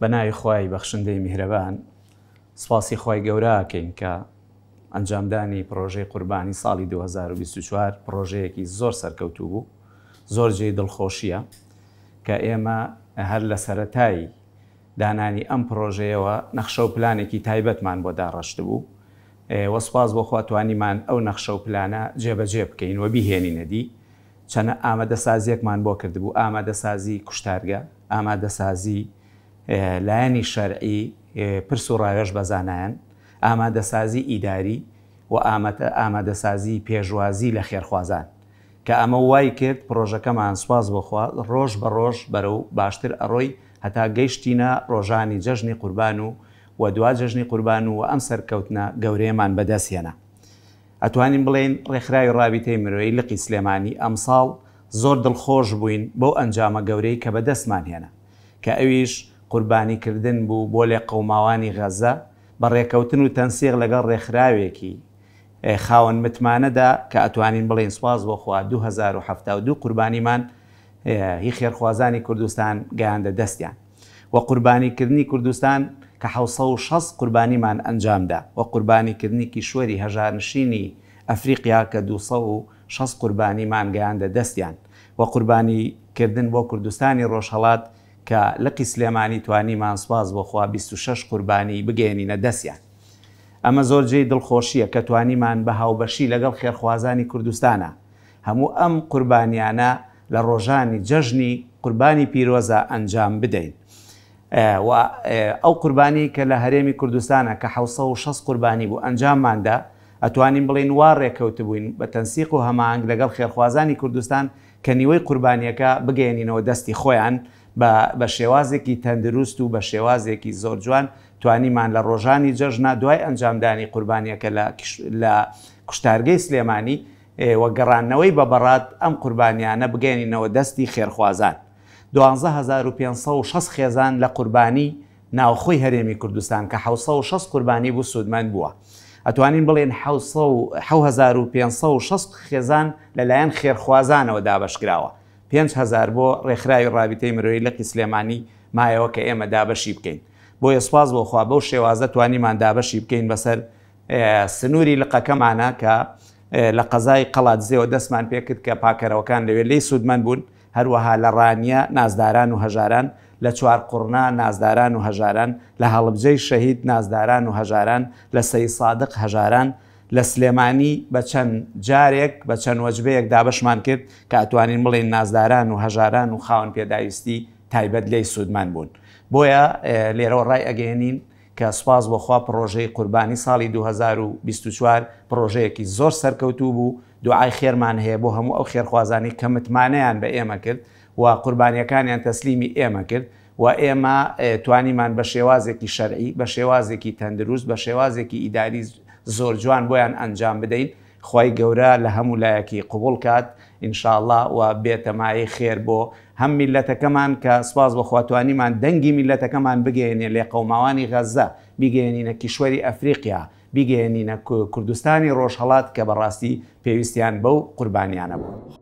بە ناوی خی بەخشندەی میهرەبان سپاسی خی گەوراکەین کە ئەنجامدانی پرۆژەی قوربانی ساڵی 2024 پرۆژەیەکی زۆر سەرکەوتوو بوو زۆر جێ دڵخۆشیە کە ئێمە هەر لە سەتایی دانانی ئەم پرۆژەیەوە نەخشە و پلانێکی تایبەتمان بۆ داڕشت بوو وەسپاس بۆ خواتوانیمان ئەو نەخشە و پلانە جێبەجێ بکەین وە بیهێنینەدی چەنە ئامادەسازیەکمان بۆ کردبوو ئامادەسازی کوشتارگە ئامادەسازی لایانی شەرعی پرس و ڕایۆش بەزانایان ئامادەسازی ئیداری و ئامادەسازی پێشوازی لە خێرخوازان کە ئەمە وای کرد پرۆژەکەمان سواز بخوا ڕۆژ بە ڕۆژ بەرە و باشتر ئەڕۆی هەتا گەیشتینە ڕۆژانی جەژنی قوربان و و دوا جەژنی قوربان و ئەم سەرکەوتنە گەورەیەمان بەدەستێنە. ئەتوانین بڵێن ڕێکخراوی ڕابیتەی مرۆی لقی سلێمانی ئەمساڵ زۆر دڵخۆش بووین بۆ ئەنجامە گەورەی کە بەدەستمان هێنا کە ئەویش قوربانیکردن بوو بۆ لێ قەوماوانی غەزە بە ڕێکەوتن و تەنسیق لەگەڵ ڕێکخراوێکی خاوەن متمانەدا کە ئەتوانین بڵین سواز بۆخوا 2072 قوربانیمان هی خێرخوازانی کوردستان گەیاندە دەستیان وە قوربانیکردنی کوردستان کە 16 قوربانیمان ئەنجامدا وە قوربانیکردنیکی شوێری هەژارنشینی ئەفریقیا کە 26 قوربانیمان گەیاندە دەستیان وە قوربانیکردن بۆ کوردستانی ڕۆژهڵات کە لەقی سلێمانی توانی مانسپاز بۆخوا 26 قوربانی بگەێنینە دەستیان ئەمە زۆرجەی دڵخۆشیە کە توانیمان بە هاوبەشی لەگەڵ خێرخوازانی کوردستانە هەموو ئەم قوربانیانە لە ڕۆژانی جەژنی قوربانی پیرۆزە ئەنجام بدەین. ئەو قوربانی کە لە هەرێمی کوردستانە کە 16 قوربانی بوو ئەنجامماندا ئەتوانین بڵین وا ڕێککەوت بووین بە تەنسیق و هەمانگ لەگەڵ خێرخوازانی کوردستان کە نیوەی قوربانیەکە بگەێنینەوە دەستی خۆیان بە شێوازێکی تەندروست و بە شێوازێکی زۆر جوان توانیمان لە ڕۆژانی جەژنا دوای ئەنجامدانی قوربانیەکە لە کوشتارگەی سلێمانی وەگەڕانەوەی بە بەڕات ئەم قوربانیانە بگەێنینەوە دەستی خێرخوازان 12506 خێزان لە قوربانی ناوخۆی هەرێمی کوردستان کە 1600 قوربانی بوو سوودمان بووە. ئەتوانین بڵێن 1500 خێزان لەلایەن خێرخوازانەوە دابشکراوە 5هزار بۆ ڕێکخراوی ڕابیتەی مرۆی لە قیسلێمانی مایەوە کە ئێمە دابەشی بکەین بۆ ئێسپاز بۆ خوا بەو شێوازە توانیمان دابەشی بکەین بەسەر سنووری لقەکەمانە کە لە قەزای قەڵات زێەوە دەستمان پێکرد کە پاکەرەوەکان لەوێت لی سوودمەند بوون هەروەها لە ڕانیە نازداران و هەژاران لە چوارقڕنا نازداران و هەژاران لە هەڵبجەی شەهید نازداران و هەژاران لە سەی سادق هەژاران لە سلێمانی بە چەند جارێک بە چەند وەجبەیەک دابشمان کرد کە ئەتوانین بڵێن نازداران و هەژاران و خاون پێداویستی تایبەت لی سوودمان بوون بۆیە لێرەوە ڕای ئەگەێنین کە سپاس بۆخوا پرۆژەی قوربانی ساڵی 2024 پرۆژەیەکی زۆر سەرکەوتوو بوو دوعای خێرمان هەیە بۆ هەموو ئەو خێرخوازانی کە متمانەیان بە ئێمە کرد و قوربانیەکانیان تەسلیمی ئێمە کرد و ئێمە توانیمان بە شێوازێکی شەرعی بە شێوازێکی تەندروست بە شێوازێکی ئیداری زۆر جوان بۆیان ئەنجام بدەین خی گەورە لە هەموو لایەکی قوبول کات ئینشاءله و بێتەمای خێر بۆ هەم میلەتەکەمان کە سپاس بەخواتوانیمان دەنگی میلەتەکەمان بگەێنێ لێ قەوماوانی غەزە بگەێنینە کیشوەری ئەفریقیا بگەێنینە کوردستانی ڕۆژهڵات کە بەڕاستی پێویستیان بەو قوربانیانە بوو.